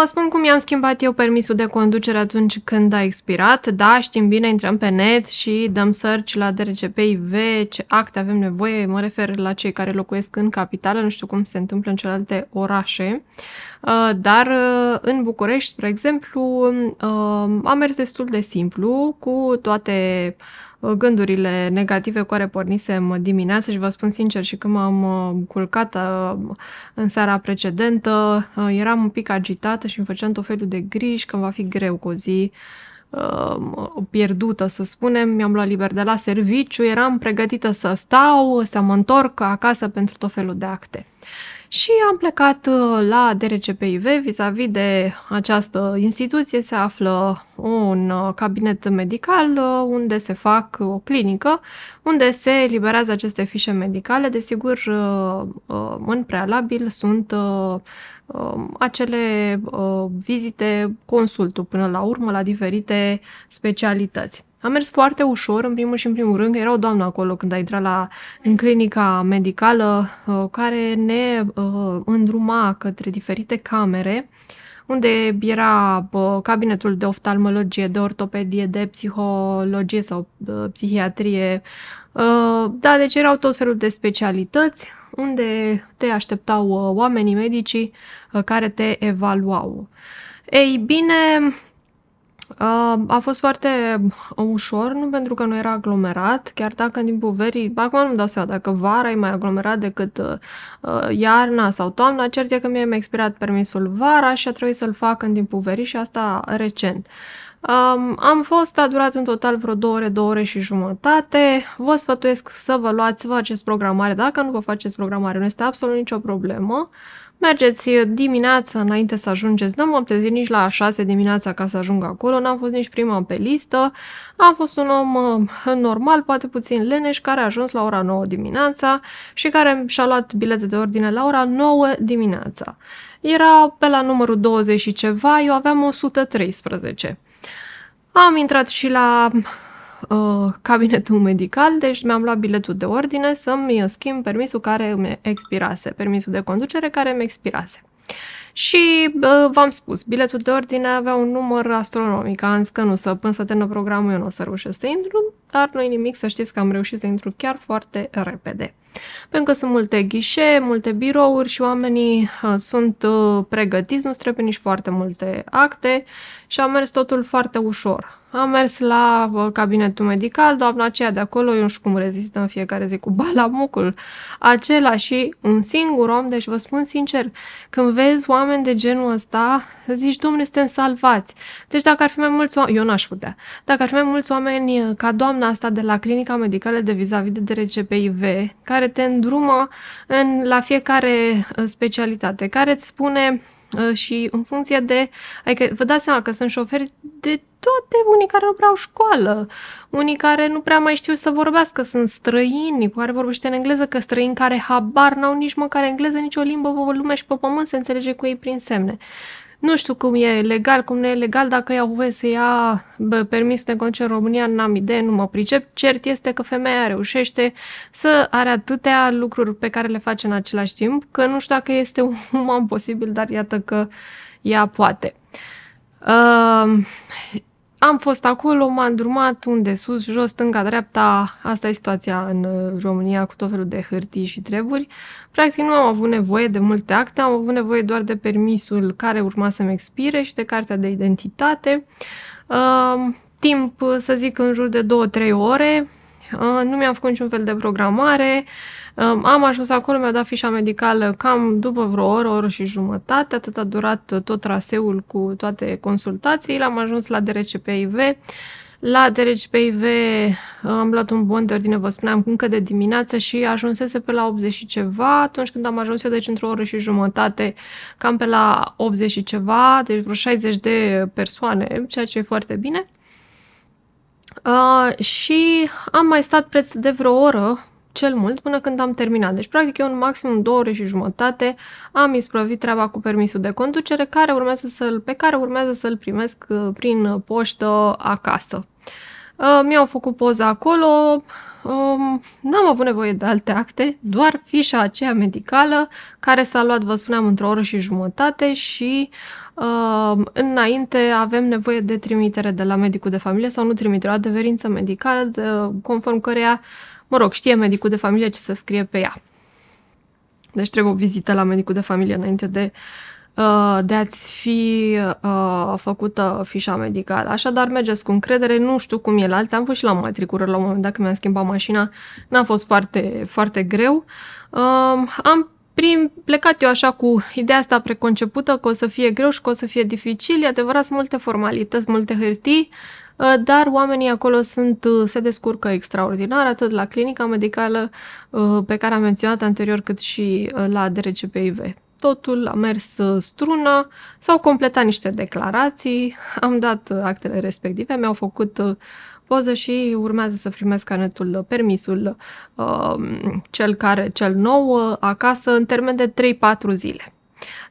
vă spun cum i-am schimbat eu permisul de conducere atunci când a expirat. Da, știm bine, intrăm pe net și dăm search la DRCPIV, ce acte avem nevoie, mă refer la cei care locuiesc în capitală, nu știu cum se întâmplă în celelalte orașe, uh, dar uh, în București, spre exemplu, am um, uh, mers destul de simplu cu toate Uh, gândurile negative cu care pornisem uh, dimineața și vă spun sincer și când m-am uh, culcat în seara precedentă, eram un pic agitată și îmi făceam tot felul de griji că va fi greu cu o zi pierdută, să spunem, mi-am luat liber de la serviciu, eram pregătită să stau, să mă întorc acasă pentru tot felul de acte și am plecat uh, la DRCPIV vis-a-vis de această instituție se află un uh, cabinet medical uh, unde se fac o clinică, unde se eliberează aceste fișe medicale. Desigur, în prealabil sunt um, acele vizite consultul până la urmă la diferite specialități. A mers foarte ușor, în primul și în primul rând, era o doamnă acolo când a intrat la, în clinica medicală uh, care ne uh, îndruma către diferite camere unde era uh, cabinetul de oftalmologie, de ortopedie, de psihologie sau psihiatrie. Uh, da, deci erau tot felul de specialități unde te așteptau uh, oamenii medicii uh, care te evaluau. Ei bine, Uh, a fost foarte ușor, nu pentru că nu era aglomerat, chiar dacă în timpul verii, acum nu-mi dau seama dacă vara e mai aglomerat decât uh, uh iarna sau toamna, cert e că mi am expirat permisul vara și a trebuit să-l fac în timpul verii și asta recent. Uh, Um, am fost, a durat în total vreo 2 ore, 2 ore și jumătate. Vă sfătuiesc să vă luați, să faceți programare. Dacă nu vă faceți programare, nu este absolut nicio problemă. Mergeți dimineața înainte să ajungeți, n-am optezit nici la 6 dimineața ca să ajung acolo, n-am fost nici prima pe listă, am fost un om uh, normal, poate puțin leneș, care a ajuns la ora 9 dimineața și care și-a luat bilete de ordine la ora 9 dimineața. Era pe la numărul 20 și ceva, eu aveam 113. Am intrat și la uh, cabinetul medical, deci mi-am luat biletul de ordine să-mi schimb permisul care îmi expirase, permisul de conducere care îmi expirase. Și uh, v-am spus, biletul de ordine avea un număr astronomic, am zis că nu să, până să termină programul eu nu o să reușesc să intru, dar nu-i nimic să știți că am reușit să intru chiar foarte repede. Pentru că sunt multe ghișe, multe birouri și oamenii uh, sunt uh, pregătiți, nu trebuie nici foarte multe acte și a mers totul foarte ușor. Am mers la uh, cabinetul medical, doamna aceea de acolo, eu nu știu cum rezistă în fiecare zi cu balamucul acela și un singur om, deci vă spun sincer, când vezi oameni de genul ăsta, zici, domne, suntem salvați. Deci dacă ar fi mai mulți oameni, eu n-aș putea, dacă ar fi mai mulți oameni uh, ca doamna asta de la clinica medicală de vis-a-vis de DRCPIV, care te îndrumă în, la fiecare uh, specialitate, care îți spune, și în funcție de, adică vă dați seama că sunt șoferi de toate, unii care nu prea au școală, unii care nu prea mai știu să vorbească, sunt străini, care vorbește în engleză, că străini care habar n-au nici măcar engleză, nici o limbă pe lume și pe pământ se înțelege cu ei prin semne. Nu știu cum e legal, cum nu e legal, dacă au voie să ia bă, permis de concert în România, n-am idee, nu mă pricep. Cert este că femeia reușește să are atâtea lucruri pe care le face în același timp, că nu știu dacă este uman posibil, dar iată că ea poate. Uh, am fost acolo, m-am drumat unde, sus, jos, stânga, dreapta. Asta e situația în uh, România cu tot felul de hârtii și treburi. Practic nu am avut nevoie de multe acte, am avut nevoie doar de permisul care urma să-mi expire și de cartea de identitate. Uh, timp, să zic, în jur de 2-3 ore, Uh, nu mi-am făcut niciun fel de programare. Uh, am ajuns acolo, mi-a dat fișa medicală cam după vreo oră, oră și jumătate. Atât a durat tot traseul cu toate consultațiile. Am ajuns la DRCPIV. La DRCPIV uh, am luat un bon de ordine, vă spuneam, încă de dimineață și ajunsese pe la 80 și ceva atunci când am ajuns eu, deci într-o oră și jumătate, cam pe la 80 și ceva, deci vreo 60 de persoane, ceea ce e foarte bine. Uh, și am mai stat preț de vreo oră, cel mult, până când am terminat. Deci, practic, eu în maximum două ore și jumătate am isprăvit treaba cu permisul de conducere care urmează să-l, pe care urmează să-l primesc uh, prin poștă acasă. Uh, mi-au făcut poza acolo, um, n-am avut nevoie de alte acte, doar fișa aceea medicală care s-a luat, vă spuneam, într-o oră și jumătate și um, înainte avem nevoie de trimitere de la medicul de familie sau nu trimitere, o adeverință medicală de, conform căreia, mă rog, știe medicul de familie ce să scrie pe ea. Deci trebuie o vizită la medicul de familie înainte de uh, Uh, de a-ți fi uh, făcută fișa medicală. Așadar, mergeți cu încredere, nu știu cum e la alții, am fost și la matricură la un moment dat când mi-am schimbat mașina, n-a fost foarte, foarte greu. Uh, am prim, plecat eu așa cu ideea asta preconcepută că o să fie greu și că o să fie dificil, e adevărat, sunt multe formalități, multe hârtii, dar oamenii acolo sunt, se descurcă extraordinar, atât la clinica medicală pe care am menționat anterior, cât și la DRCPIV totul a mers uh, strună, s-au completat niște declarații, am dat uh, actele respective, mi-au făcut uh, poză și urmează să primesc carnetul, permisul, cel care, cel nou, acasă, în termen de 3-4 zile.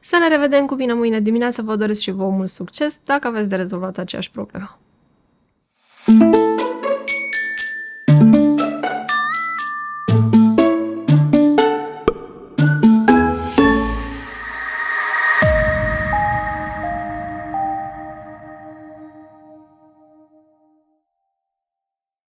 Să ne revedem cu bine mâine dimineață, vă doresc și vouă mult succes dacă aveți de rezolvat aceeași problemă. thank you